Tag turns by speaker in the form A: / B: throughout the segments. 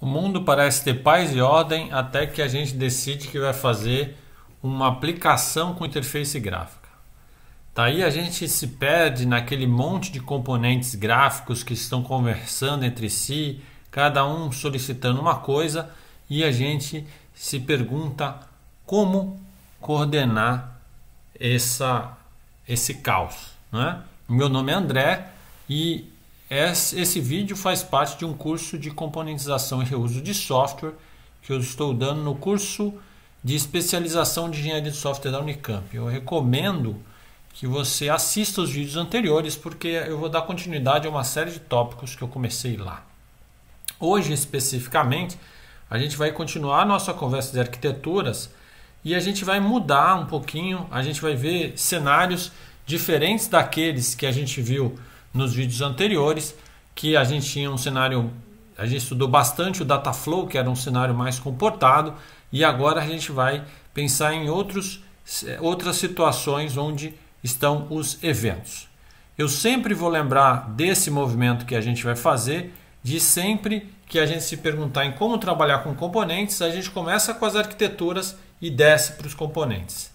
A: O mundo parece ter paz e ordem até que a gente decide que vai fazer uma aplicação com interface gráfica. Daí a gente se perde naquele monte de componentes gráficos que estão conversando entre si, cada um solicitando uma coisa, e a gente se pergunta como coordenar essa, esse caos. Né? Meu nome é André e esse vídeo faz parte de um curso de componentização e reuso de software que eu estou dando no curso de especialização de engenharia de software da Unicamp. Eu recomendo que você assista os vídeos anteriores porque eu vou dar continuidade a uma série de tópicos que eu comecei lá. Hoje especificamente, a gente vai continuar nossa conversa de arquiteturas e a gente vai mudar um pouquinho, a gente vai ver cenários diferentes daqueles que a gente viu nos vídeos anteriores, que a gente tinha um cenário, a gente estudou bastante o Dataflow, que era um cenário mais comportado, e agora a gente vai pensar em outros, outras situações onde estão os eventos. Eu sempre vou lembrar desse movimento que a gente vai fazer, de sempre que a gente se perguntar em como trabalhar com componentes, a gente começa com as arquiteturas e desce para os componentes,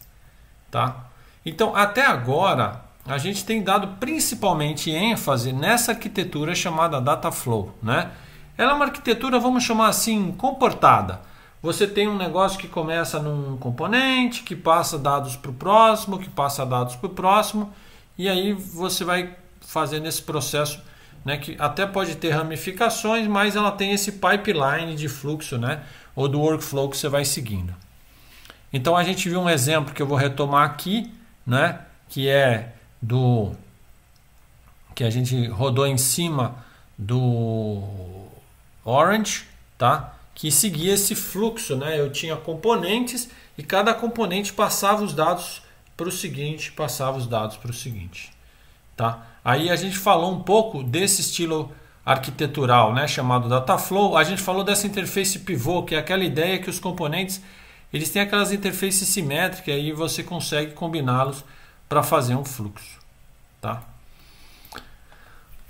A: tá? Então, até agora, a gente tem dado principalmente ênfase nessa arquitetura chamada Dataflow, né? Ela é uma arquitetura, vamos chamar assim, comportada. Você tem um negócio que começa num componente, que passa dados para o próximo, que passa dados para o próximo, e aí você vai fazendo esse processo, né, que até pode ter ramificações, mas ela tem esse pipeline de fluxo, né, ou do workflow que você vai seguindo. Então a gente viu um exemplo que eu vou retomar aqui, né, que é do que a gente rodou em cima do Orange, tá? Que seguia esse fluxo, né? Eu tinha componentes e cada componente passava os dados para o seguinte, passava os dados para o seguinte, tá? Aí a gente falou um pouco desse estilo arquitetural, né, chamado Dataflow. A gente falou dessa interface pivô, que é aquela ideia que os componentes eles têm aquelas interfaces simétricas e você consegue combiná-los para fazer um fluxo, tá?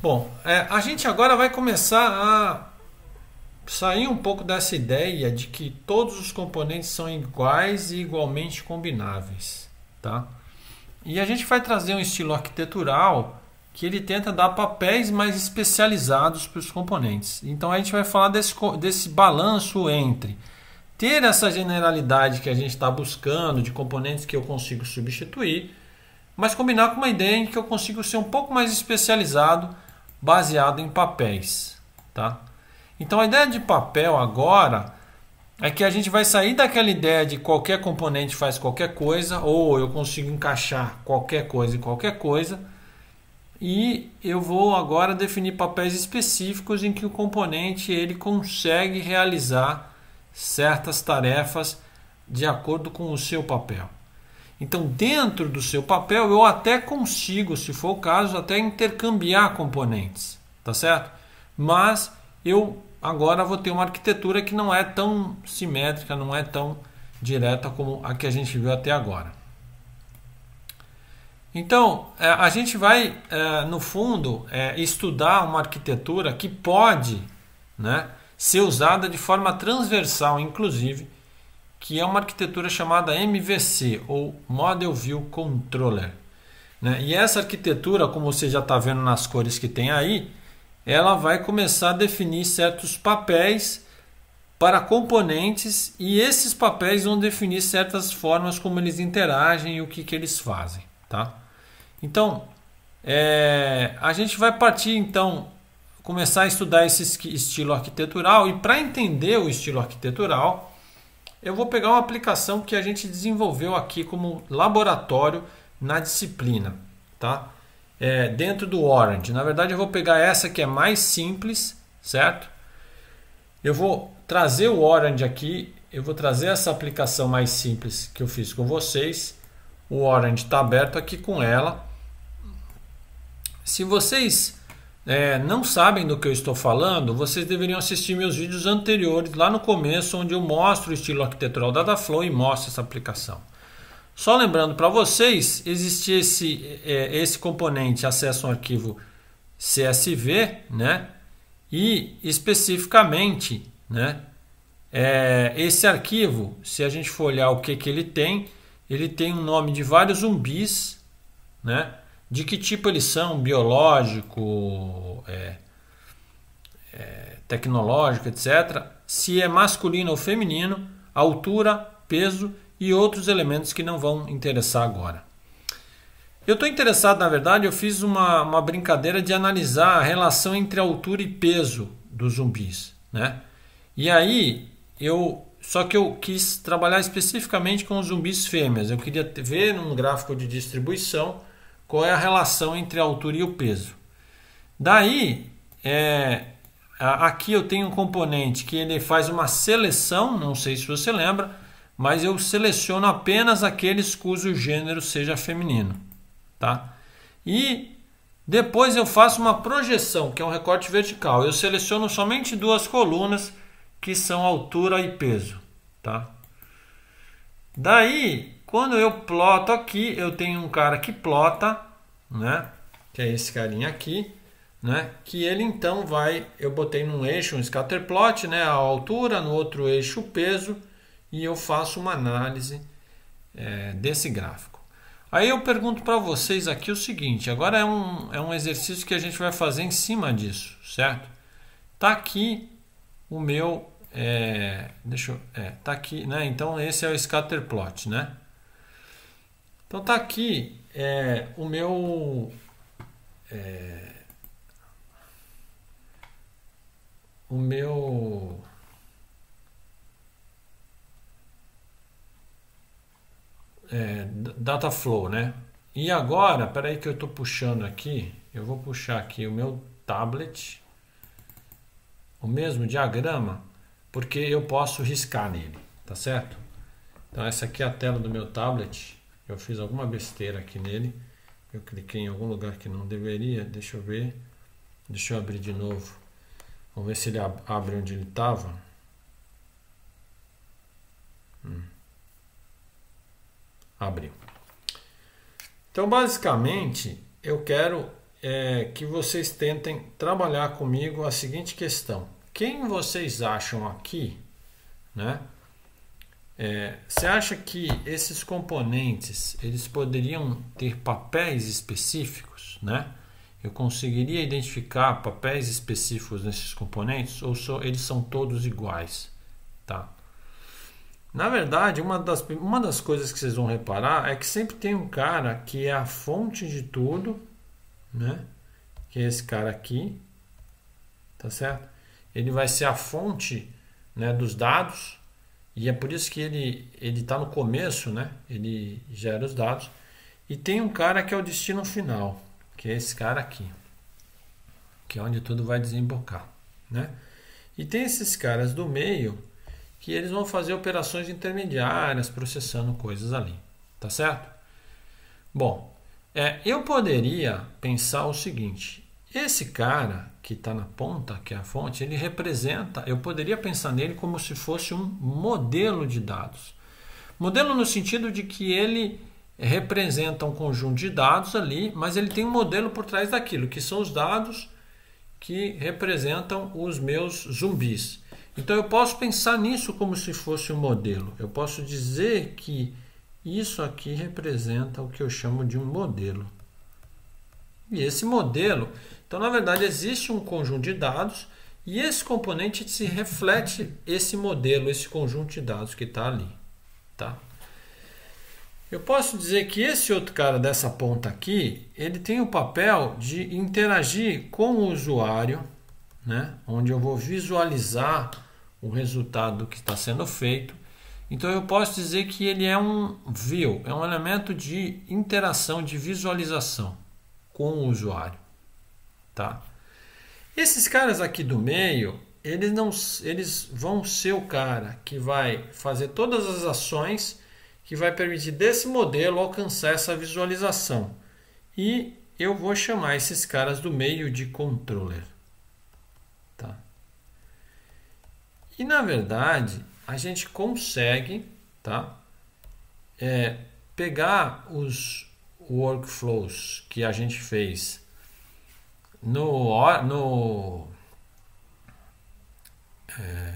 A: Bom, é, a gente agora vai começar a sair um pouco dessa ideia de que todos os componentes são iguais e igualmente combináveis, tá? E a gente vai trazer um estilo arquitetural que ele tenta dar papéis mais especializados para os componentes. Então a gente vai falar desse, desse balanço entre ter essa generalidade que a gente está buscando de componentes que eu consigo substituir mas combinar com uma ideia em que eu consigo ser um pouco mais especializado baseado em papéis, tá? Então a ideia de papel agora é que a gente vai sair daquela ideia de qualquer componente faz qualquer coisa ou eu consigo encaixar qualquer coisa em qualquer coisa e eu vou agora definir papéis específicos em que o componente ele consegue realizar certas tarefas de acordo com o seu papel. Então, dentro do seu papel, eu até consigo, se for o caso, até intercambiar componentes, tá certo? Mas eu agora vou ter uma arquitetura que não é tão simétrica, não é tão direta como a que a gente viu até agora. Então, é, a gente vai, é, no fundo, é, estudar uma arquitetura que pode né, ser usada de forma transversal, inclusive, que é uma arquitetura chamada MVC ou Model View Controller. Né? E essa arquitetura, como você já está vendo nas cores que tem aí, ela vai começar a definir certos papéis para componentes e esses papéis vão definir certas formas como eles interagem e o que, que eles fazem. Tá? Então, é, a gente vai partir então começar a estudar esse estilo arquitetural e para entender o estilo arquitetural eu vou pegar uma aplicação que a gente desenvolveu aqui como laboratório na disciplina, tá? É, dentro do Orange. Na verdade, eu vou pegar essa que é mais simples, certo? Eu vou trazer o Orange aqui, eu vou trazer essa aplicação mais simples que eu fiz com vocês. O Orange está aberto aqui com ela. Se vocês é, não sabem do que eu estou falando, vocês deveriam assistir meus vídeos anteriores lá no começo, onde eu mostro o estilo arquitetural da Dataflow e mostro essa aplicação. Só lembrando para vocês, existe esse, é, esse componente acesso a um arquivo CSV, né? E especificamente, né? É, esse arquivo, se a gente for olhar o que, que ele tem, ele tem um nome de vários zumbis, né? de que tipo eles são, biológico, é, é, tecnológico, etc. Se é masculino ou feminino, altura, peso e outros elementos que não vão interessar agora. Eu estou interessado, na verdade, eu fiz uma, uma brincadeira de analisar a relação entre altura e peso dos zumbis, né? E aí eu só que eu quis trabalhar especificamente com os zumbis fêmeas. Eu queria ver num gráfico de distribuição qual é a relação entre a altura e o peso. Daí, é, aqui eu tenho um componente que ele faz uma seleção, não sei se você lembra, mas eu seleciono apenas aqueles cujo gênero seja feminino. Tá? E depois eu faço uma projeção, que é um recorte vertical. Eu seleciono somente duas colunas, que são altura e peso. Tá? Daí quando eu ploto aqui, eu tenho um cara que plota, né? Que é esse carinha aqui, né? Que ele então vai, eu botei num eixo um scatter plot, né? A altura, no outro eixo o peso e eu faço uma análise é, desse gráfico. Aí eu pergunto para vocês aqui o seguinte: agora é um, é um exercício que a gente vai fazer em cima disso, certo? Tá aqui o meu, é, deixa, eu, é, tá aqui, né? Então esse é o scatter plot, né? Então tá aqui é, o meu é, o meu é, data flow, né? E agora, peraí que eu estou puxando aqui, eu vou puxar aqui o meu tablet, o mesmo diagrama, porque eu posso riscar nele, tá certo? Então essa aqui é a tela do meu tablet. Eu fiz alguma besteira aqui nele. Eu cliquei em algum lugar que não deveria. Deixa eu ver. Deixa eu abrir de novo. Vamos ver se ele abre onde ele estava. Hum. Abriu. Então, basicamente, eu quero é, que vocês tentem trabalhar comigo a seguinte questão. Quem vocês acham aqui, né? É, você acha que esses componentes eles poderiam ter papéis específicos, né? Eu conseguiria identificar papéis específicos nesses componentes ou só, eles são todos iguais, tá? Na verdade, uma das, uma das coisas que vocês vão reparar é que sempre tem um cara que é a fonte de tudo, né? Que é esse cara aqui, tá certo? Ele vai ser a fonte né, dos dados, e é por isso que ele ele está no começo, né? Ele gera os dados. E tem um cara que é o destino final, que é esse cara aqui, que é onde tudo vai desembocar, né? E tem esses caras do meio que eles vão fazer operações intermediárias, processando coisas ali, tá certo? Bom, é, eu poderia pensar o seguinte: esse cara que está na ponta, que é a fonte, ele representa, eu poderia pensar nele como se fosse um modelo de dados. Modelo no sentido de que ele representa um conjunto de dados ali, mas ele tem um modelo por trás daquilo, que são os dados que representam os meus zumbis. Então eu posso pensar nisso como se fosse um modelo. Eu posso dizer que isso aqui representa o que eu chamo de um modelo. E esse modelo, então na verdade existe um conjunto de dados e esse componente se reflete esse modelo, esse conjunto de dados que está ali, tá? Eu posso dizer que esse outro cara dessa ponta aqui, ele tem o papel de interagir com o usuário, né? Onde eu vou visualizar o resultado que está sendo feito. Então eu posso dizer que ele é um view, é um elemento de interação, de visualização com o usuário, tá? Esses caras aqui do meio, eles não eles vão ser o cara que vai fazer todas as ações que vai permitir desse modelo alcançar essa visualização. E eu vou chamar esses caras do meio de controller. Tá? E na verdade, a gente consegue tá? É, pegar os, workflows que a gente fez no, no, é,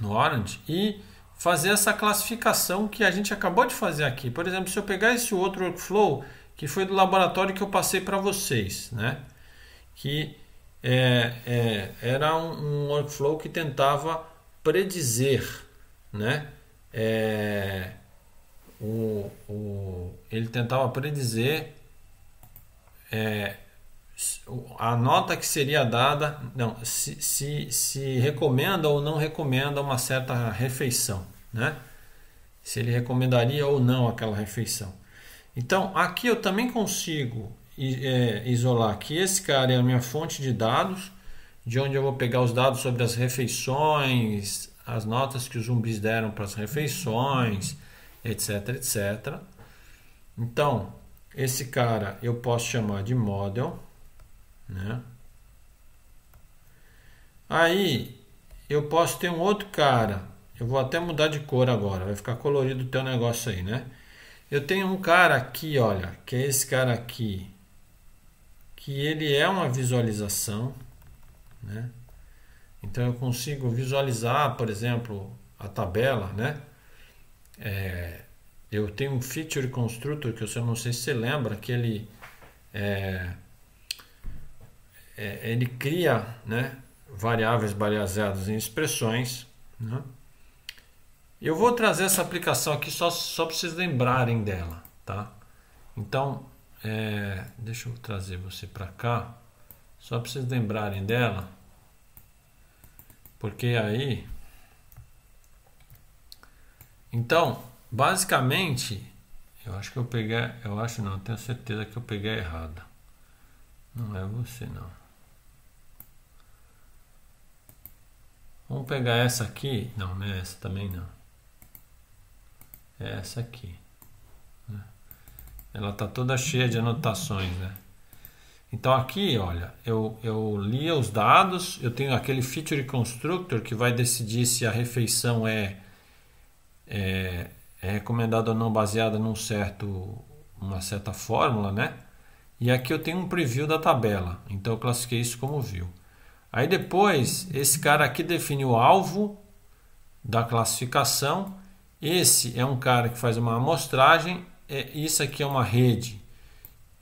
A: no Orange e fazer essa classificação que a gente acabou de fazer aqui. Por exemplo, se eu pegar esse outro workflow que foi do laboratório que eu passei para vocês, né? que é, é, era um, um, workflow que tentava predizer né? É, o, o, ele tentava predizer é, a nota que seria dada, não, se, se, se recomenda ou não recomenda uma certa refeição, né? Se ele recomendaria ou não aquela refeição. Então, aqui eu também consigo é, isolar que esse cara é a minha fonte de dados, de onde eu vou pegar os dados sobre as refeições, as notas que os zumbis deram para as refeições, etc, etc. Então, esse cara eu posso chamar de model, né? Aí eu posso ter um outro cara. Eu vou até mudar de cor agora, vai ficar colorido o teu negócio aí, né? Eu tenho um cara aqui, olha, que é esse cara aqui, que ele é uma visualização, né? Então eu consigo visualizar, por exemplo, a tabela, né? É, eu tenho um feature construtor que eu não sei se você lembra, que ele, é, é, ele cria né, variáveis baseadas em expressões. Né? Eu vou trazer essa aplicação aqui só, só para vocês lembrarem dela. Tá? Então, é, deixa eu trazer você para cá, só para vocês lembrarem dela, porque aí então, basicamente, eu acho que eu peguei, eu acho não, tenho certeza que eu peguei errado. Não é você não. Vamos pegar essa aqui, não, não é essa também não. É essa aqui. Né? Ela tá toda cheia de anotações, né? Então aqui, olha, eu, eu li os dados, eu tenho aquele feature constructor que vai decidir se a refeição é é, é ou não baseada num certo uma certa fórmula, né? E aqui eu tenho um preview da tabela, então eu classifiquei isso como view. Aí depois, esse cara aqui define o alvo da classificação. Esse é um cara que faz uma amostragem. É, isso aqui é uma rede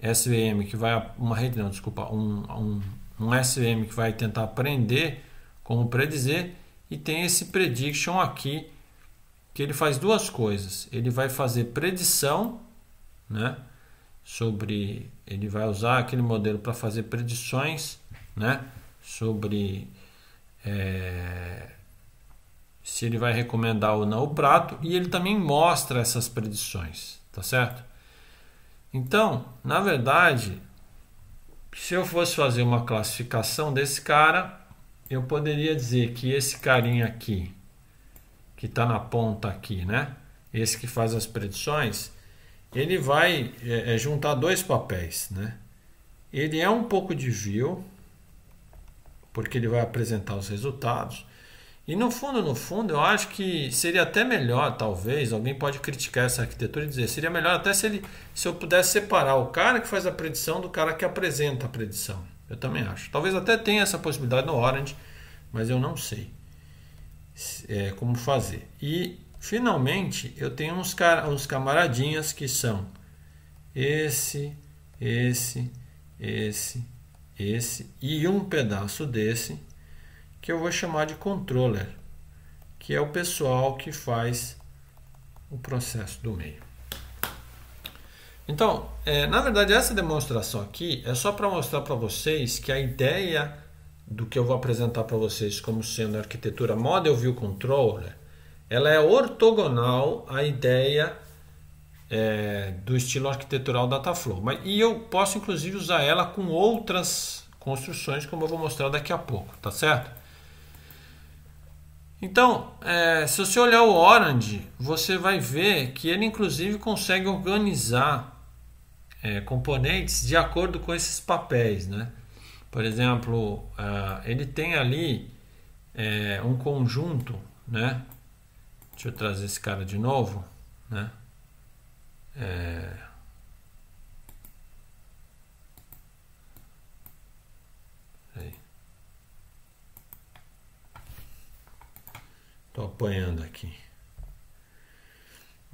A: SVM que vai. Uma rede não, desculpa. Um, um, um SVM que vai tentar aprender como predizer. E tem esse prediction aqui que ele faz duas coisas. Ele vai fazer predição, né? Sobre ele vai usar aquele modelo para fazer predições, né? Sobre é, se ele vai recomendar ou não o prato e ele também mostra essas predições, tá certo? Então, na verdade, se eu fosse fazer uma classificação desse cara, eu poderia dizer que esse carinha aqui que está na ponta aqui, né? Esse que faz as predições, ele vai é, é, juntar dois papéis, né? Ele é um pouco de view, porque ele vai apresentar os resultados. E no fundo, no fundo, eu acho que seria até melhor, talvez, alguém pode criticar essa arquitetura e dizer, seria melhor até se, ele, se eu pudesse separar o cara que faz a predição do cara que apresenta a predição. Eu também acho. Talvez até tenha essa possibilidade no Orange, mas eu não sei é, como fazer. E finalmente eu tenho uns, car uns camaradinhas que são esse, esse, esse, esse e um pedaço desse que eu vou chamar de controller, que é o pessoal que faz o processo do meio. Então, é, na verdade, essa demonstração aqui é só para mostrar para vocês que a ideia do que eu vou apresentar para vocês como sendo a arquitetura Model View Controller, ela é ortogonal à ideia é, do estilo arquitetural Dataflow. Mas, e eu posso inclusive usar ela com outras construções, como eu vou mostrar daqui a pouco, tá certo? Então, é, se você olhar o Orange, você vai ver que ele inclusive consegue organizar é, componentes de acordo com esses papéis, né? Por exemplo, uh, ele tem ali é, um conjunto, né? Deixa eu trazer esse cara de novo, né? É... Estou apanhando aqui.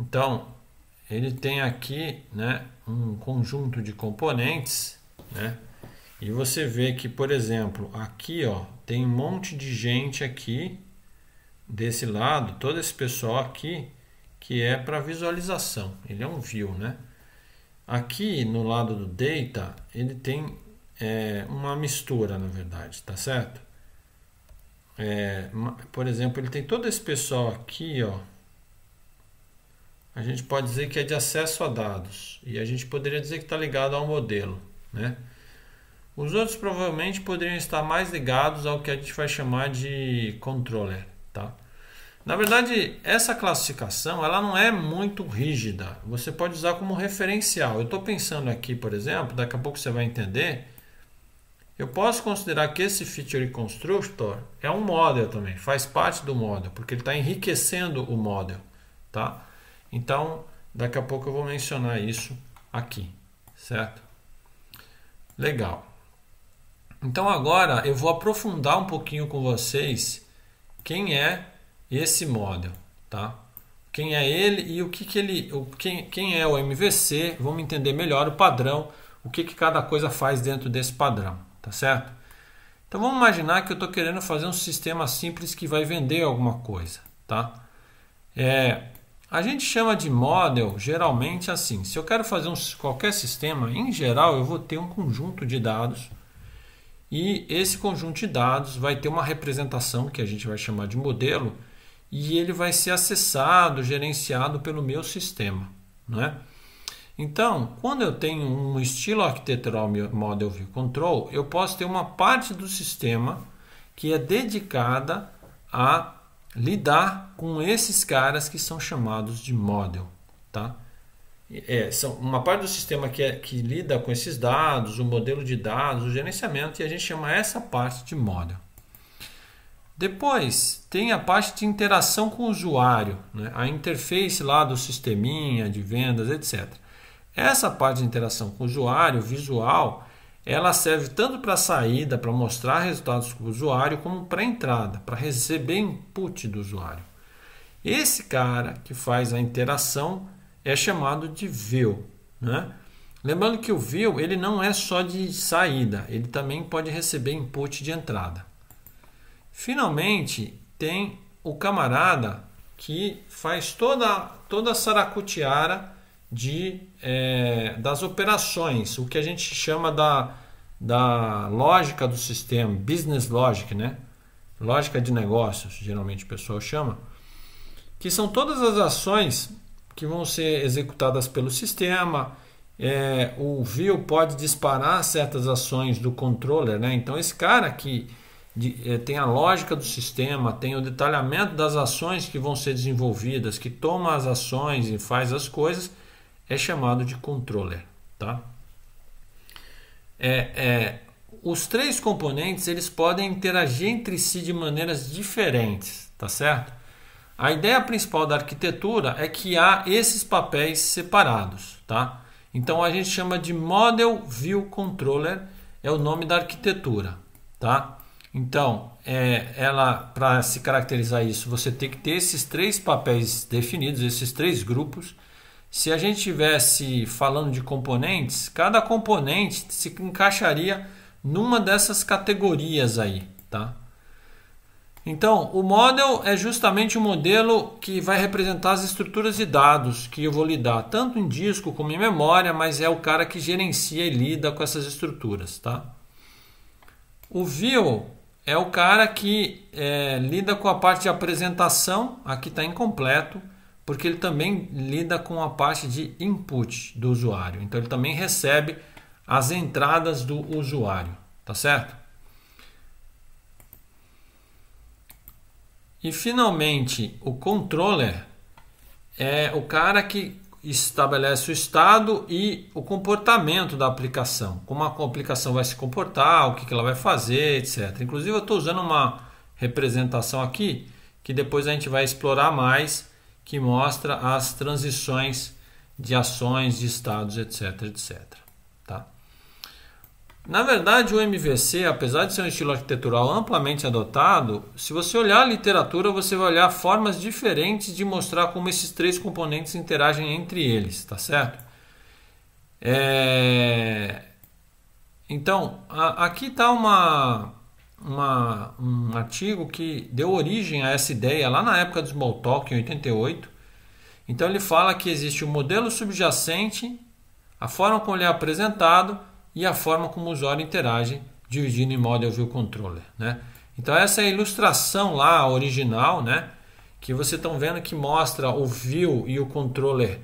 A: Então, ele tem aqui né, um conjunto de componentes, né? E você vê que, por exemplo, aqui ó, tem um monte de gente aqui desse lado, todo esse pessoal aqui, que é para visualização. Ele é um view, né? Aqui no lado do data, ele tem é, uma mistura, na verdade, tá certo? É, por exemplo, ele tem todo esse pessoal aqui, ó. A gente pode dizer que é de acesso a dados e a gente poderia dizer que está ligado ao modelo, né? Os outros provavelmente poderiam estar mais ligados ao que a gente vai chamar de controller, tá? Na verdade, essa classificação ela não é muito rígida. Você pode usar como referencial. Eu estou pensando aqui, por exemplo, daqui a pouco você vai entender. Eu posso considerar que esse feature constructor é um model também, faz parte do model, porque ele está enriquecendo o model, tá? Então, daqui a pouco eu vou mencionar isso aqui, certo? Legal. Então agora eu vou aprofundar um pouquinho com vocês quem é esse model, tá? Quem é ele e o que, que ele, o, quem, quem é o MVC, vamos entender melhor o padrão, o que, que cada coisa faz dentro desse padrão, tá certo? Então vamos imaginar que eu estou querendo fazer um sistema simples que vai vender alguma coisa, tá? É, a gente chama de model geralmente assim. Se eu quero fazer um, qualquer sistema, em geral eu vou ter um conjunto de dados e esse conjunto de dados vai ter uma representação que a gente vai chamar de modelo e ele vai ser acessado, gerenciado pelo meu sistema. Né? Então, quando eu tenho um estilo arquitetural Model View Control, eu posso ter uma parte do sistema que é dedicada a lidar com esses caras que são chamados de model. Tá? É, são uma parte do sistema que, é, que lida com esses dados, o modelo de dados, o gerenciamento, e a gente chama essa parte de model. Depois tem a parte de interação com o usuário, né? a interface lá do sisteminha de vendas, etc. Essa parte de interação com o usuário, visual, ela serve tanto para saída, para mostrar resultados para o usuário, como para entrada, para receber input do usuário. Esse cara que faz a interação é chamado de view. Né? Lembrando que o view ele não é só de saída, ele também pode receber input de entrada. Finalmente, tem o camarada que faz toda, toda a saracutiara de, é, das operações, o que a gente chama da, da lógica do sistema, business logic, né? lógica de negócios, geralmente o pessoal chama, que são todas as ações que vão ser executadas pelo sistema. É, o view pode disparar certas ações do controller, né? Então esse cara aqui de, é, tem a lógica do sistema, tem o detalhamento das ações que vão ser desenvolvidas, que toma as ações e faz as coisas, é chamado de controller, tá? É, é os três componentes eles podem interagir entre si de maneiras diferentes, tá certo? A ideia principal da arquitetura é que há esses papéis separados, tá? Então a gente chama de Model View Controller, é o nome da arquitetura, tá? Então, é, ela para se caracterizar isso, você tem que ter esses três papéis definidos, esses três grupos. Se a gente tivesse falando de componentes, cada componente se encaixaria numa dessas categorias aí, tá? Então, o model é justamente o modelo que vai representar as estruturas de dados que eu vou lidar, tanto em disco como em memória, mas é o cara que gerencia e lida com essas estruturas, tá? O view é o cara que é, lida com a parte de apresentação, aqui está incompleto, porque ele também lida com a parte de input do usuário. Então, ele também recebe as entradas do usuário, tá certo? E finalmente, o controller é o cara que estabelece o estado e o comportamento da aplicação, como a aplicação vai se comportar, o que ela vai fazer, etc. Inclusive, eu estou usando uma representação aqui que depois a gente vai explorar mais, que mostra as transições de ações, de estados, etc, etc. Na verdade, o MVC, apesar de ser um estilo arquitetural amplamente adotado, se você olhar a literatura, você vai olhar formas diferentes de mostrar como esses três componentes interagem entre eles, tá certo? É... Então, a, aqui está uma, uma, um artigo que deu origem a essa ideia lá na época do Smalltalk, em 88. Então, ele fala que existe o modelo subjacente, a forma como ele é apresentado e a forma como o usuário interage dividindo em Model View Controller. Né? Então essa é a ilustração lá original, né? que vocês estão vendo que mostra o View e o Controller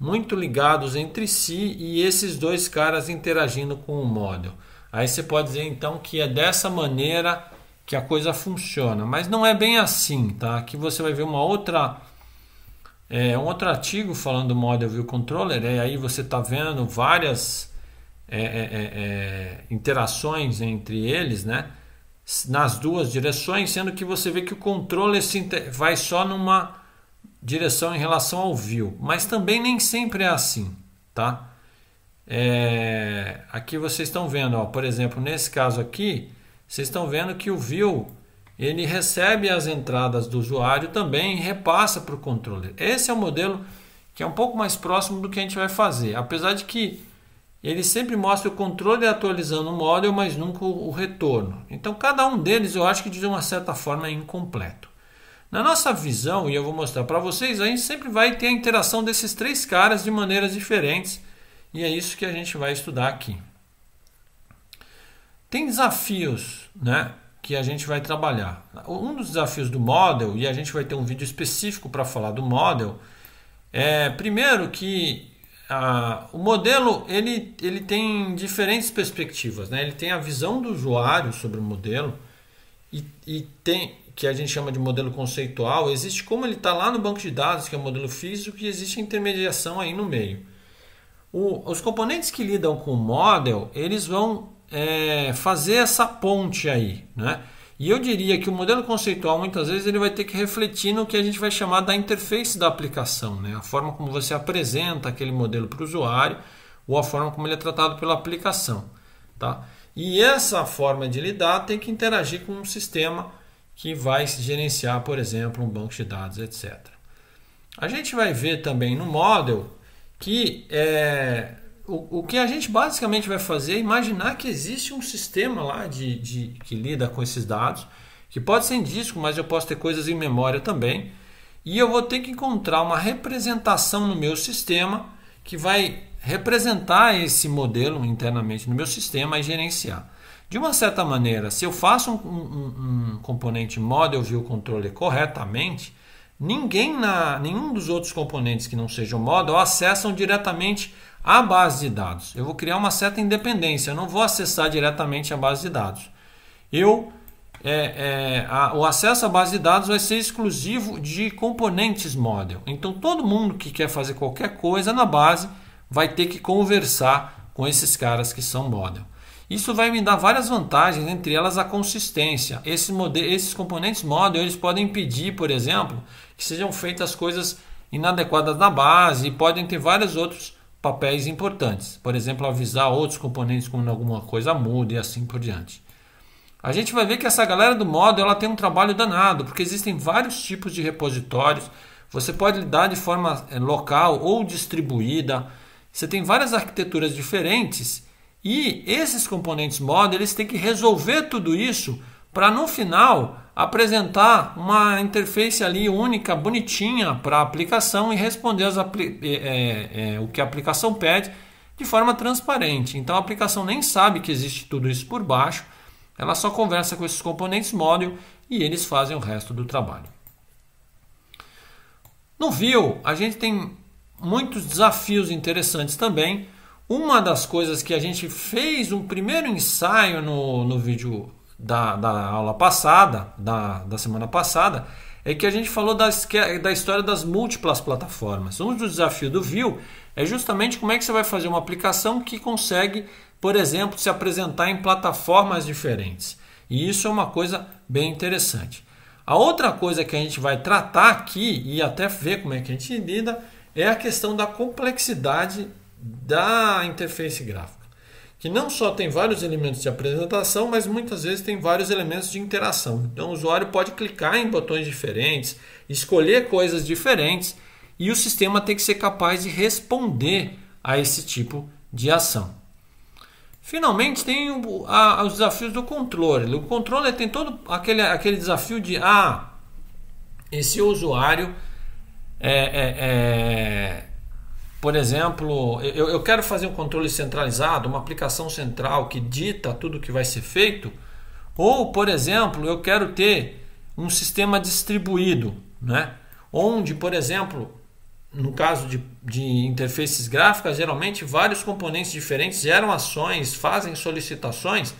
A: muito ligados entre si e esses dois caras interagindo com o Model. Aí você pode dizer então que é dessa maneira que a coisa funciona, mas não é bem assim, tá? Aqui você vai ver uma outra é, um outro artigo falando Model View Controller, e aí você está vendo várias é é, é, é, interações entre eles, né? Nas duas direções, sendo que você vê que o controller vai só numa direção em relação ao view, mas também nem sempre é assim, tá? É, aqui vocês estão vendo, ó, por exemplo, nesse caso aqui, vocês estão vendo que o view ele recebe as entradas do usuário também e repassa para o controller. Esse é o modelo que é um pouco mais próximo do que a gente vai fazer, apesar de que ele sempre mostra o controle atualizando o model, mas nunca o retorno. Então, cada um deles eu acho que de uma certa forma é incompleto. Na nossa visão, e eu vou mostrar para vocês, a gente sempre vai ter a interação desses três caras de maneiras diferentes, e é isso que a gente vai estudar aqui. Tem desafios né, que a gente vai trabalhar. Um dos desafios do model, e a gente vai ter um vídeo específico para falar do model, é primeiro que o modelo ele, ele tem diferentes perspectivas, né? Ele tem a visão do usuário sobre o modelo e, e tem que a gente chama de modelo conceitual. Existe como ele está lá no banco de dados, que é o modelo físico, e existe a intermediação aí no meio. O, os componentes que lidam com o model, eles vão é, fazer essa ponte aí, né? E eu diria que o modelo conceitual muitas vezes ele vai ter que refletir no que a gente vai chamar da interface da aplicação, né? a forma como você apresenta aquele modelo para o usuário ou a forma como ele é tratado pela aplicação. Tá? E essa forma de lidar tem que interagir com um sistema que vai gerenciar, por exemplo, um banco de dados, etc. A gente vai ver também no model que é, o, que a gente basicamente vai fazer é imaginar que existe um sistema lá de, de que lida com esses dados, que pode ser em disco, mas eu posso ter coisas em memória também. E eu vou ter que encontrar uma representação no meu sistema que vai representar esse modelo internamente no meu sistema e gerenciar. De uma certa maneira, se eu faço um, um, um componente model view controller corretamente, ninguém na nenhum dos outros componentes que não seja o model acessam diretamente a base de dados. Eu vou criar uma certa independência, eu não vou acessar diretamente a base de dados. Eu é, é, a, o acesso à base de dados vai ser exclusivo de componentes model. Então todo mundo que quer fazer qualquer coisa na base vai ter que conversar com esses caras que são model. Isso vai me dar várias vantagens, entre elas a consistência. Esse modelo, esses componentes model eles podem impedir, por exemplo, que sejam feitas coisas inadequadas na base e podem ter vários outros papéis importantes, por exemplo, avisar outros componentes quando alguma coisa muda e assim por diante. A gente vai ver que essa galera do modo ela tem um trabalho danado, porque existem vários tipos de repositórios. Você pode lidar de forma eh, local ou distribuída. Você tem várias arquiteturas diferentes e esses componentes mod eles têm que resolver tudo isso para no final apresentar uma interface ali única, bonitinha para a aplicação e responder as apli é, é, é, o que a aplicação pede de forma transparente. Então a aplicação nem sabe que existe tudo isso por baixo, ela só conversa com esses componentes módulo e eles fazem o resto do trabalho. No Vue, a gente tem muitos desafios interessantes também. Uma das coisas que a gente fez um primeiro ensaio no, no vídeo da, da aula passada, da, da semana passada, é que a gente falou das, da história das múltiplas plataformas. Um dos desafios do Vue é justamente como é que você vai fazer uma aplicação que consegue, por exemplo, se apresentar em plataformas diferentes. E isso é uma coisa bem interessante. A outra coisa que a gente vai tratar aqui e até ver como é que a gente lida é a questão da complexidade da interface gráfica que não só tem vários elementos de apresentação, mas muitas vezes tem vários elementos de interação. Então o usuário pode clicar em botões diferentes, escolher coisas diferentes e o sistema tem que ser capaz de responder a esse tipo de ação. Finalmente tem o, a, os desafios do controle. O controle tem todo aquele, aquele desafio de ah, esse usuário é, é, é por exemplo, eu, eu quero fazer um controle centralizado, uma aplicação central que dita tudo que vai ser feito. Ou, por exemplo, eu quero ter um sistema distribuído, né? onde, por exemplo, no caso de, de interfaces gráficas, geralmente vários componentes diferentes geram ações, fazem solicitações,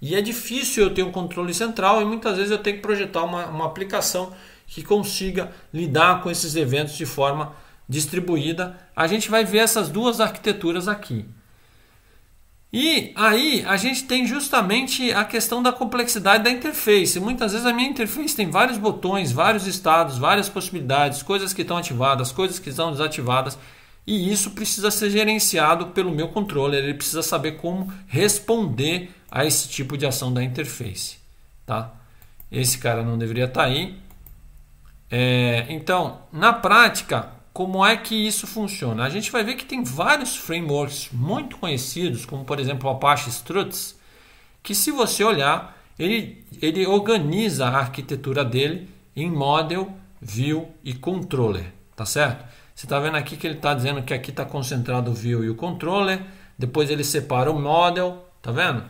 A: e é difícil eu ter um controle central e muitas vezes eu tenho que projetar uma, uma aplicação que consiga lidar com esses eventos de forma distribuída. A gente vai ver essas duas arquiteturas aqui. E aí a gente tem justamente a questão da complexidade da interface. Muitas vezes a minha interface tem vários botões, vários estados, várias possibilidades, coisas que estão ativadas, coisas que estão desativadas. E isso precisa ser gerenciado pelo meu controller. Ele precisa saber como responder a esse tipo de ação da interface. Tá? Esse cara não deveria estar tá aí. É, então, na prática, como é que isso funciona? A gente vai ver que tem vários frameworks muito conhecidos, como por exemplo o Apache Struts, que se você olhar, ele, ele organiza a arquitetura dele em model, view e controller, tá certo? Você está vendo aqui que ele está dizendo que aqui está concentrado o view e o controller, depois ele separa o model, tá vendo?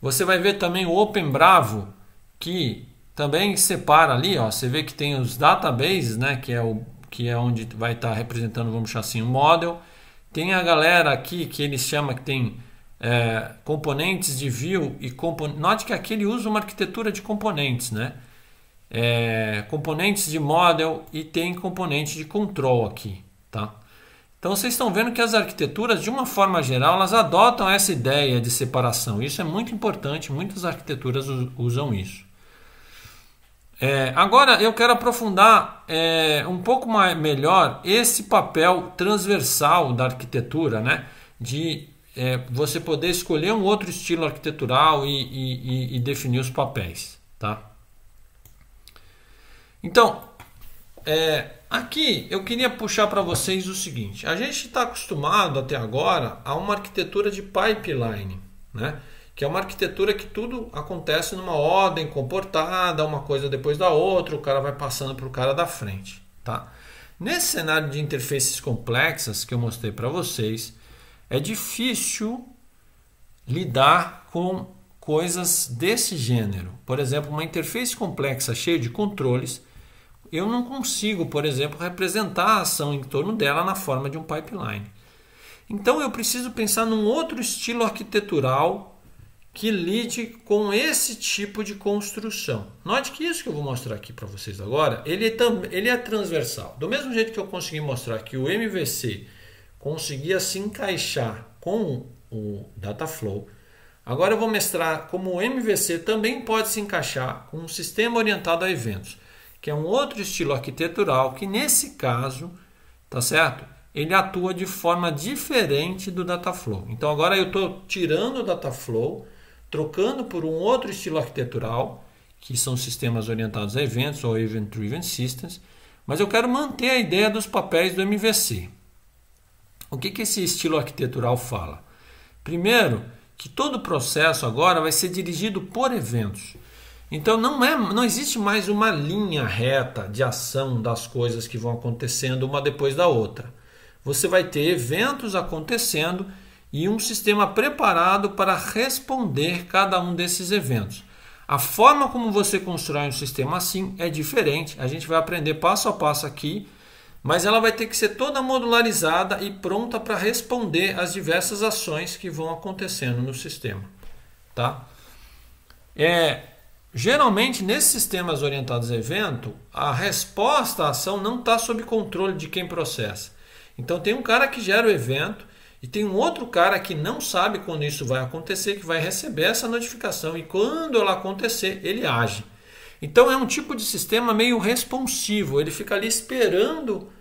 A: Você vai ver também o Open Bravo, que também separa ali, ó, você vê que tem os databases, né, que é o que é onde vai estar representando, vamos chamar assim, o model. Tem a galera aqui que ele chama que tem é, componentes de view e componentes. Note que aqui ele usa uma arquitetura de componentes, né? É, componentes de model e tem componente de control aqui, tá? Então vocês estão vendo que as arquiteturas, de uma forma geral, elas adotam essa ideia de separação. Isso é muito importante, muitas arquiteturas usam isso. É, agora eu quero aprofundar é, um pouco mais, melhor esse papel transversal da arquitetura, né? De é, você poder escolher um outro estilo arquitetural e, e, e, definir os papéis, tá? Então, é, aqui eu queria puxar para vocês o seguinte: a gente está acostumado até agora a uma arquitetura de pipeline, né? que é uma arquitetura que tudo acontece numa ordem comportada, uma coisa depois da outra, o cara vai passando para o cara da frente. Tá? Nesse cenário de interfaces complexas que eu mostrei para vocês, é difícil lidar com coisas desse gênero. Por exemplo, uma interface complexa cheia de controles, eu não consigo, por exemplo, representar a ação em torno dela na forma de um pipeline. Então eu preciso pensar num outro estilo arquitetural que lide com esse tipo de construção. Note que isso que eu vou mostrar aqui para vocês agora, ele é, ele é transversal. Do mesmo jeito que eu consegui mostrar que o MVC conseguia se encaixar com o Dataflow, agora eu vou mostrar como o MVC também pode se encaixar com um sistema orientado a eventos, que é um outro estilo arquitetural que nesse caso, tá certo? Ele atua de forma diferente do Dataflow. Então agora eu estou tirando o Dataflow trocando por um outro estilo arquitetural, que são sistemas orientados a eventos ou Event Driven Systems, mas eu quero manter a ideia dos papéis do MVC. O que, que esse estilo arquitetural fala? Primeiro, que todo o processo agora vai ser dirigido por eventos. Então não, é, não existe mais uma linha reta de ação das coisas que vão acontecendo uma depois da outra. Você vai ter eventos acontecendo e um sistema preparado para responder cada um desses eventos. A forma como você constrói um sistema assim é diferente, a gente vai aprender passo a passo aqui, mas ela vai ter que ser toda modularizada e pronta para responder às diversas ações que vão acontecendo no sistema. Tá? É, Geralmente, nesses sistemas orientados a evento, a resposta à ação não está sob controle de quem processa. Então, tem um cara que gera o evento, e tem um outro cara que não sabe quando isso vai acontecer, que vai receber essa notificação e quando ela acontecer, ele age. Então é um tipo de sistema meio responsivo, ele fica ali esperando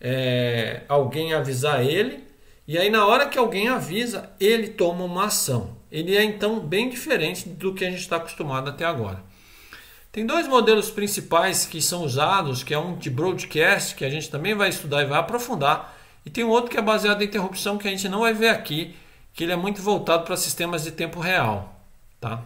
A: é, alguém avisar ele, e aí na hora que alguém avisa, ele toma uma ação. Ele é então bem diferente do que a gente está acostumado até agora. Tem dois modelos principais que são usados, que é um de broadcast, que a gente também vai estudar e vai aprofundar, e tem um outro que é baseado em interrupção que a gente não vai ver aqui, que ele é muito voltado para sistemas de tempo real, tá?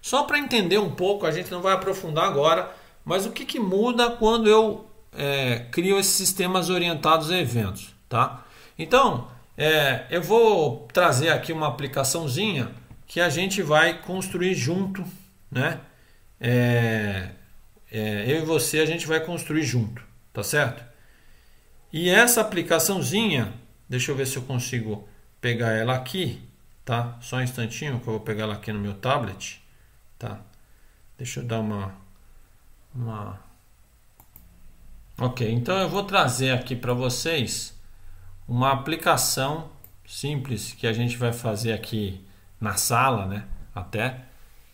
A: Só para entender um pouco, a gente não vai aprofundar agora, mas o que, que muda quando eu é, crio esses sistemas orientados a eventos, tá? Então, é, eu vou trazer aqui uma aplicaçãozinha que a gente vai construir junto, né? É, é eu e você a gente vai construir junto, tá certo? E essa aplicaçãozinha, deixa eu ver se eu consigo pegar ela aqui, tá? Só um instantinho que eu vou pegar ela aqui no meu tablet, tá? Deixa eu dar uma... uma... Ok, então eu vou trazer aqui para vocês uma aplicação simples que a gente vai fazer aqui na sala, né? Até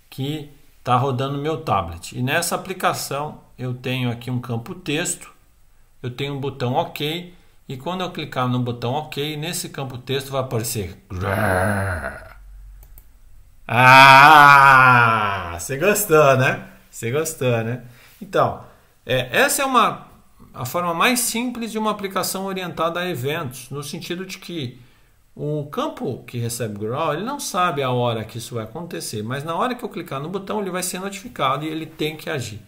A: que está rodando meu tablet. E nessa aplicação eu tenho aqui um campo texto eu tenho um botão OK e quando eu clicar no botão OK, nesse campo texto vai aparecer. Ah, você gostou, né? Você gostou, né? Então, é, essa é uma a forma mais simples de uma aplicação orientada a eventos, no sentido de que o campo que recebe grow ele não sabe a hora que isso vai acontecer, mas na hora que eu clicar no botão, ele vai ser notificado e ele tem que agir.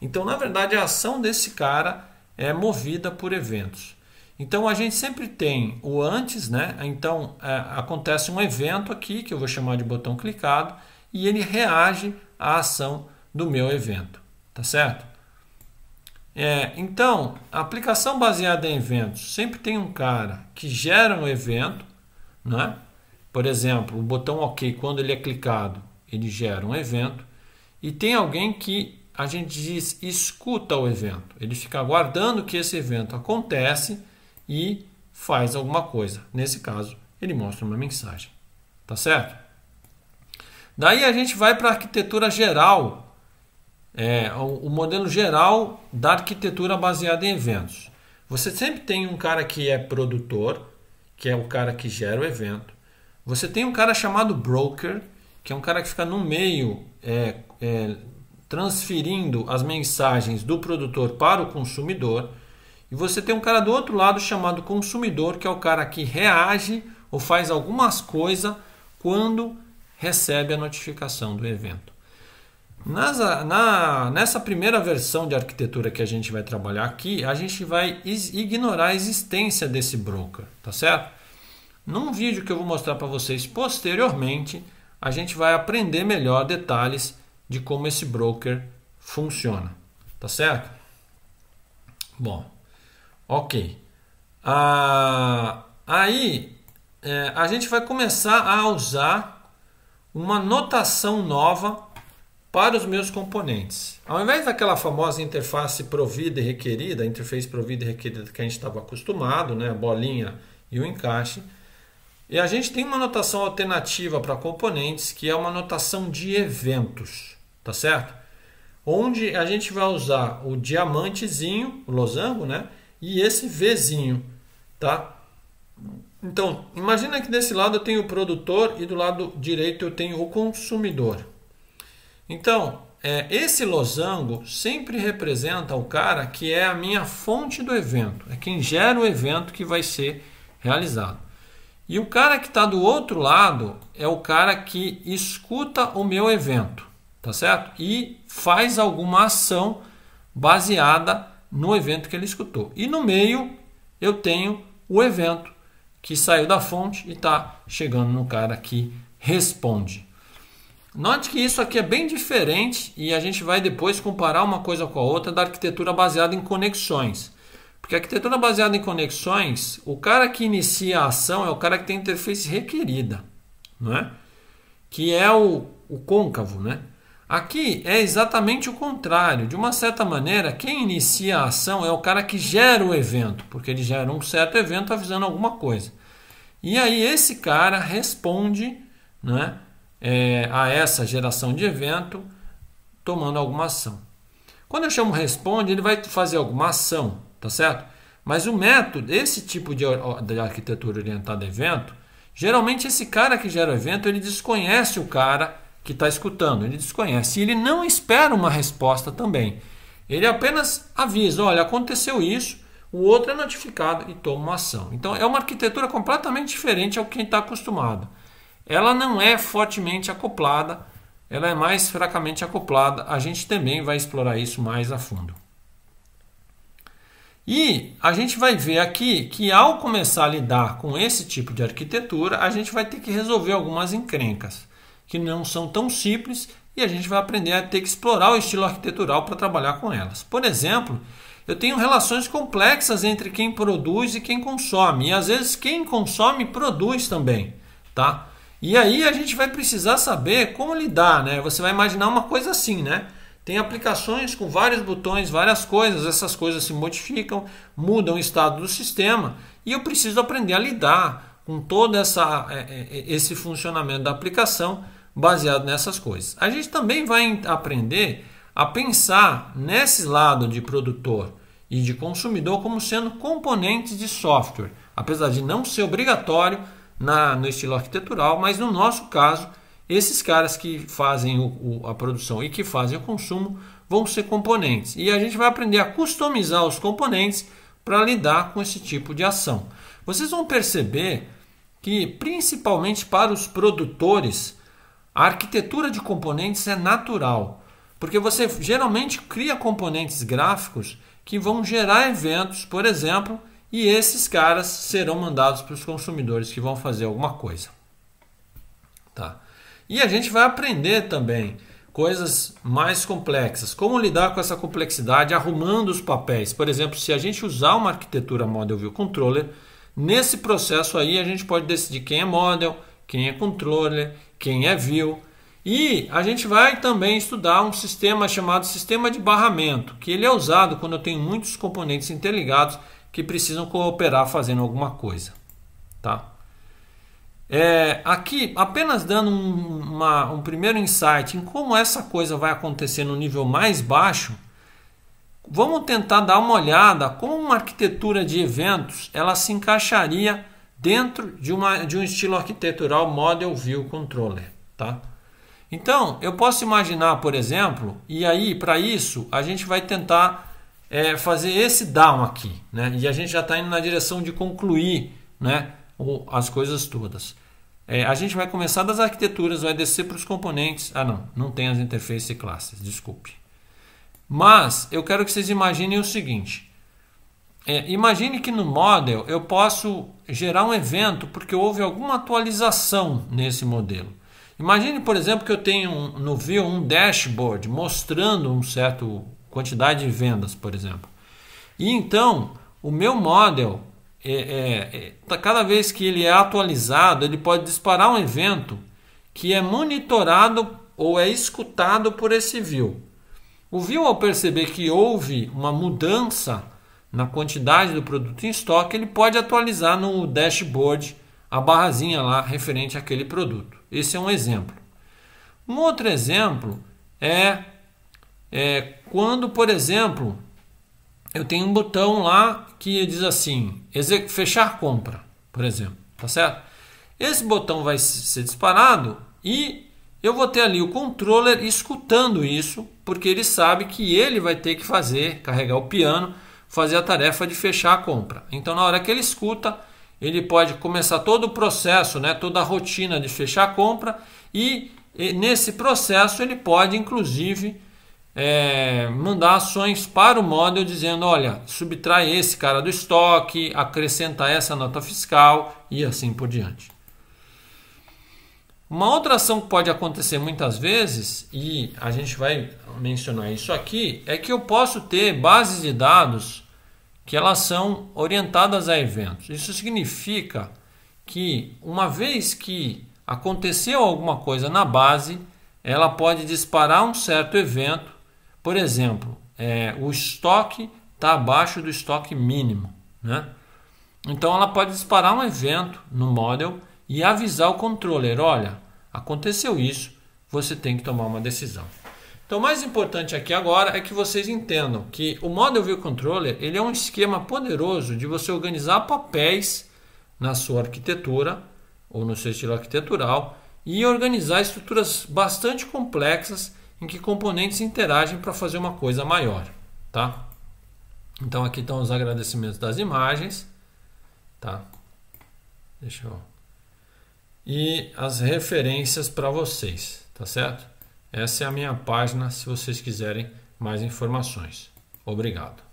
A: Então, na verdade, a ação desse cara é movida por eventos. Então a gente sempre tem o antes, né? Então é, acontece um evento aqui que eu vou chamar de botão clicado e ele reage à ação do meu evento, tá certo? É, então a aplicação baseada em eventos sempre tem um cara que gera um evento, né? Por exemplo, o botão OK quando ele é clicado ele gera um evento e tem alguém que a gente diz escuta o evento. Ele fica aguardando que esse evento acontece e faz alguma coisa. Nesse caso, ele mostra uma mensagem. Tá certo? Daí a gente vai para a arquitetura geral, é, o, modelo geral da arquitetura baseada em eventos. Você sempre tem um cara que é produtor, que é o cara que gera o evento. Você tem um cara chamado broker, que é um cara que fica no meio é, é, transferindo as mensagens do produtor para o consumidor. E você tem um cara do outro lado chamado consumidor, que é o cara que reage ou faz algumas coisas quando recebe a notificação do evento. Nas, na, nessa primeira versão de arquitetura que a gente vai trabalhar aqui, a gente vai ignorar a existência desse broker, tá certo? Num vídeo que eu vou mostrar para vocês posteriormente, a gente vai aprender melhor detalhes de como esse broker funciona, tá certo? Bom, ok. Ah, aí é, a gente vai começar a usar uma notação nova para os meus componentes. Ao invés daquela famosa interface provida e requerida, interface provida e requerida que a gente estava acostumado, né, a bolinha e o encaixe, e a gente tem uma notação alternativa para componentes que é uma notação de eventos tá certo? Onde a gente vai usar o diamantezinho, o losango, né? E esse Vzinho, tá? Então, imagina que desse lado eu tenho o produtor e do lado direito eu tenho o consumidor. Então, é, esse losango sempre representa o cara que é a minha fonte do evento, é quem gera o evento que vai ser realizado. E o cara que está do outro lado é o cara que escuta o meu evento tá certo? E faz alguma ação baseada no evento que ele escutou. E no meio eu tenho o evento que saiu da fonte e está chegando no cara que responde. Note que isso aqui é bem diferente e a gente vai depois comparar uma coisa com a outra da arquitetura baseada em conexões. Porque a arquitetura baseada em conexões, o cara que inicia a ação é o cara que tem interface requerida, não é? Que é o, o côncavo, né? Aqui é exatamente o contrário. De uma certa maneira, quem inicia a ação é o cara que gera o evento, porque ele gera um certo evento avisando alguma coisa. E aí esse cara responde né, é, a essa geração de evento tomando alguma ação. Quando eu chamo responde, ele vai fazer alguma ação, tá certo? Mas o método, esse tipo de, de arquitetura orientada a evento, geralmente esse cara que gera o evento, ele desconhece o cara que está escutando, ele desconhece. E ele não espera uma resposta também. Ele apenas avisa: olha, aconteceu isso, o outro é notificado e toma uma ação. Então é uma arquitetura completamente diferente ao que está acostumado. Ela não é fortemente acoplada, ela é mais fracamente acoplada. A gente também vai explorar isso mais a fundo. E a gente vai ver aqui que ao começar a lidar com esse tipo de arquitetura, a gente vai ter que resolver algumas encrencas que não são tão simples e a gente vai aprender a ter que explorar o estilo arquitetural para trabalhar com elas. Por exemplo, eu tenho relações complexas entre quem produz e quem consome, e às vezes quem consome produz também, tá? E aí a gente vai precisar saber como lidar, né? Você vai imaginar uma coisa assim, né? Tem aplicações com vários botões, várias coisas, essas coisas se modificam, mudam o estado do sistema e eu preciso aprender a lidar com todo essa, é, é, é, esse funcionamento da aplicação baseado nessas coisas. A gente também vai aprender a pensar nesse lado de produtor e de consumidor como sendo componentes de software, apesar de não ser obrigatório na, no estilo arquitetural, mas no nosso caso, esses caras que fazem o, o, a produção e que fazem o consumo vão ser componentes. E a gente vai aprender a customizar os componentes para lidar com esse tipo de ação. Vocês vão perceber que, principalmente para os produtores, a arquitetura de componentes é natural, porque você geralmente cria componentes gráficos que vão gerar eventos, por exemplo, e esses caras serão mandados para os consumidores que vão fazer alguma coisa. Tá? E a gente vai aprender também coisas mais complexas, como lidar com essa complexidade arrumando os papéis. Por exemplo, se a gente usar uma arquitetura Model View Controller, nesse processo aí a gente pode decidir quem é model, quem é controller, quem é view. E a gente vai também estudar um sistema chamado sistema de barramento, que ele é usado quando eu tenho muitos componentes interligados que precisam cooperar fazendo alguma coisa. Tá? É, aqui, apenas dando um, uma, um primeiro insight em como essa coisa vai acontecer no nível mais baixo, vamos tentar dar uma olhada como uma arquitetura de eventos ela se encaixaria dentro de, uma, de um estilo arquitetural Model View Controller. Tá? Então, eu posso imaginar, por exemplo, e aí para isso a gente vai tentar é, fazer esse down aqui. Né? E a gente já está indo na direção de concluir né, o, as coisas todas. É, a gente vai começar das arquiteturas, vai descer para os componentes. Ah, não, não tem as interfaces e classes, desculpe. Mas eu quero que vocês imaginem o seguinte: é, imagine que no model eu posso gerar um evento porque houve alguma atualização nesse modelo. Imagine, por exemplo, que eu tenho um, no View um dashboard mostrando um certo quantidade de vendas, por exemplo. E então o meu model é, é, é tá, cada vez que ele é atualizado, ele pode disparar um evento que é monitorado ou é escutado por esse view. O view, ao perceber que houve uma mudança na quantidade do produto em estoque, ele pode atualizar no dashboard a barrazinha lá referente àquele produto. Esse é um exemplo. Um outro exemplo é, é quando, por exemplo, eu tenho um botão lá que diz assim, fechar compra, por exemplo, tá certo? Esse botão vai ser disparado e eu vou ter ali o controller escutando isso, porque ele sabe que ele vai ter que fazer, carregar o piano fazer a tarefa de fechar a compra. Então, na hora que ele escuta, ele pode começar todo o processo, né, toda a rotina de fechar a compra e, e nesse processo ele pode, inclusive, é, mandar ações para o model dizendo, olha, subtrai esse cara do estoque, acrescenta essa nota fiscal e assim por diante. Uma outra ação que pode acontecer muitas vezes, e a gente vai mencionar isso aqui, é que eu posso ter bases de dados que elas são orientadas a eventos. Isso significa que uma vez que aconteceu alguma coisa na base, ela pode disparar um certo evento. Por exemplo, é, o estoque está abaixo do estoque mínimo. Né? Então ela pode disparar um evento no model e avisar o controller: olha, aconteceu isso, você tem que tomar uma decisão. Então, o mais importante aqui agora é que vocês entendam que o Model View Controller ele é um esquema poderoso de você organizar papéis na sua arquitetura ou no seu estilo arquitetural e organizar estruturas bastante complexas em que componentes interagem para fazer uma coisa maior, tá? Então aqui estão os agradecimentos das imagens, tá? Deixa eu e as referências para vocês, tá certo? Essa é a minha página se vocês quiserem mais informações. Obrigado.